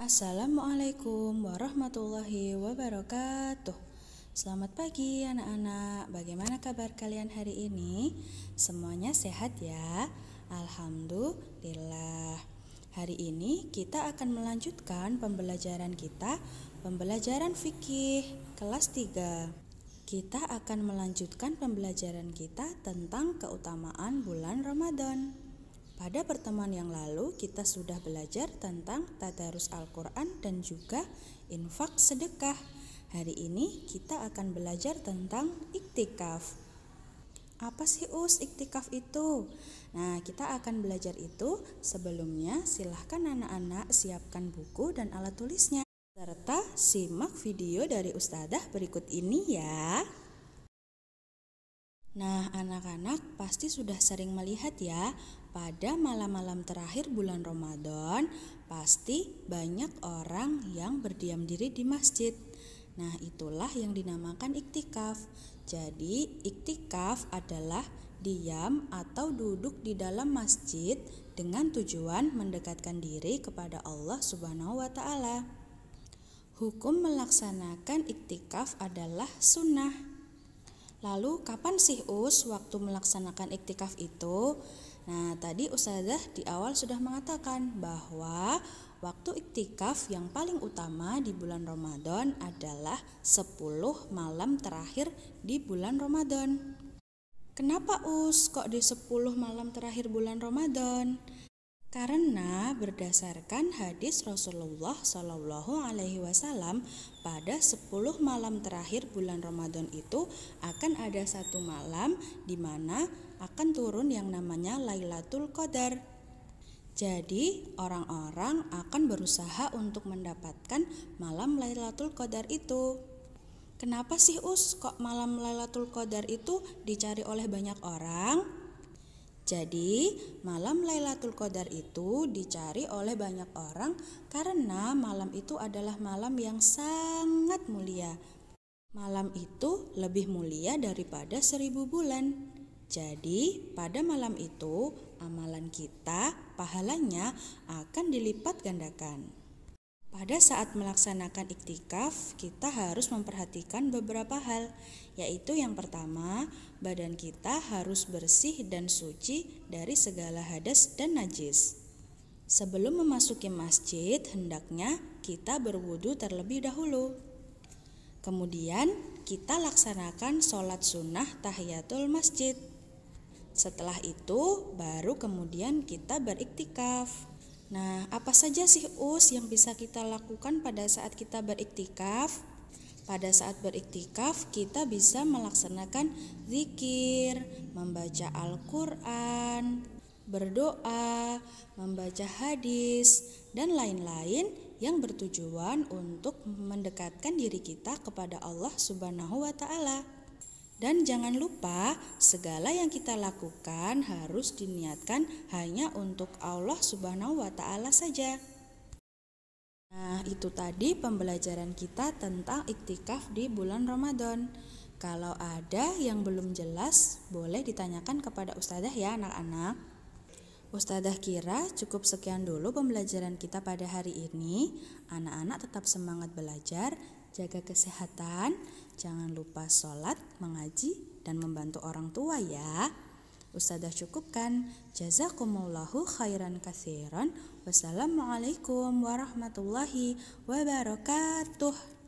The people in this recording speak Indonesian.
Assalamualaikum warahmatullahi wabarakatuh. Selamat pagi anak-anak. Bagaimana kabar kalian hari ini? Semuanya sehat ya? Alhamdulillah. Hari ini kita akan melanjutkan pembelajaran kita, pembelajaran fikih kelas 3. Kita akan melanjutkan pembelajaran kita tentang keutamaan bulan Ramadan. Pada pertemuan yang lalu kita sudah belajar tentang tadarus Al-Qur'an dan juga infak sedekah. Hari ini kita akan belajar tentang iktikaf. Apa sih us iktikaf itu? Nah, kita akan belajar itu sebelumnya silahkan anak-anak siapkan buku dan alat tulisnya serta simak video dari Ustadzah berikut ini ya. Nah, anak-anak pasti sudah sering melihat ya pada malam-malam terakhir bulan Ramadan, pasti banyak orang yang berdiam diri di masjid. Nah, itulah yang dinamakan iktikaf. Jadi, iktikaf adalah diam atau duduk di dalam masjid dengan tujuan mendekatkan diri kepada Allah Subhanahu wa taala. Hukum melaksanakan iktikaf adalah sunnah. Lalu kapan sih Us waktu melaksanakan iktikaf itu? Nah, tadi Ustazah di awal sudah mengatakan bahwa waktu iktikaf yang paling utama di bulan Ramadan adalah 10 malam terakhir di bulan Ramadan. Kenapa Us kok di 10 malam terakhir bulan Ramadan? Karena berdasarkan hadis Rasulullah Shallallahu Alaihi Wasallam pada 10 malam terakhir bulan Ramadan itu akan ada satu malam di mana akan turun yang namanya Lailatul Qadar. Jadi orang-orang akan berusaha untuk mendapatkan malam Lailatul Qadar itu. Kenapa sih Us kok malam Lailatul Qadar itu dicari oleh banyak orang? Jadi, malam Lailatul Qadar itu dicari oleh banyak orang karena malam itu adalah malam yang sangat mulia. Malam itu lebih mulia daripada seribu bulan. Jadi, pada malam itu, amalan kita, pahalanya akan dilipat gandakan. Pada saat melaksanakan iktikaf, kita harus memperhatikan beberapa hal, yaitu yang pertama, badan kita harus bersih dan suci dari segala hadas dan najis. Sebelum memasuki masjid, hendaknya kita berwudu terlebih dahulu. Kemudian, kita laksanakan sholat sunnah tahiyatul masjid. Setelah itu, baru kemudian kita beriktikaf. Nah, apa saja sih us yang bisa kita lakukan pada saat kita beriktikaf? Pada saat beriktikaf, kita bisa melaksanakan zikir, membaca Al-Quran, berdoa, membaca hadis, dan lain-lain yang bertujuan untuk mendekatkan diri kita kepada Allah Subhanahu wa Ta'ala. Dan jangan lupa, segala yang kita lakukan harus diniatkan hanya untuk Allah Subhanahu wa Ta'ala saja. Nah, itu tadi pembelajaran kita tentang iktikaf di bulan Ramadan. Kalau ada yang belum jelas, boleh ditanyakan kepada ustazah ya, anak-anak. Ustazah kira cukup sekian dulu pembelajaran kita pada hari ini. Anak-anak tetap semangat belajar jaga kesehatan, jangan lupa sholat, mengaji, dan membantu orang tua ya. Ustazah cukupkan. Jazakumullahu khairan kathiran. Wassalamualaikum warahmatullahi wabarakatuh.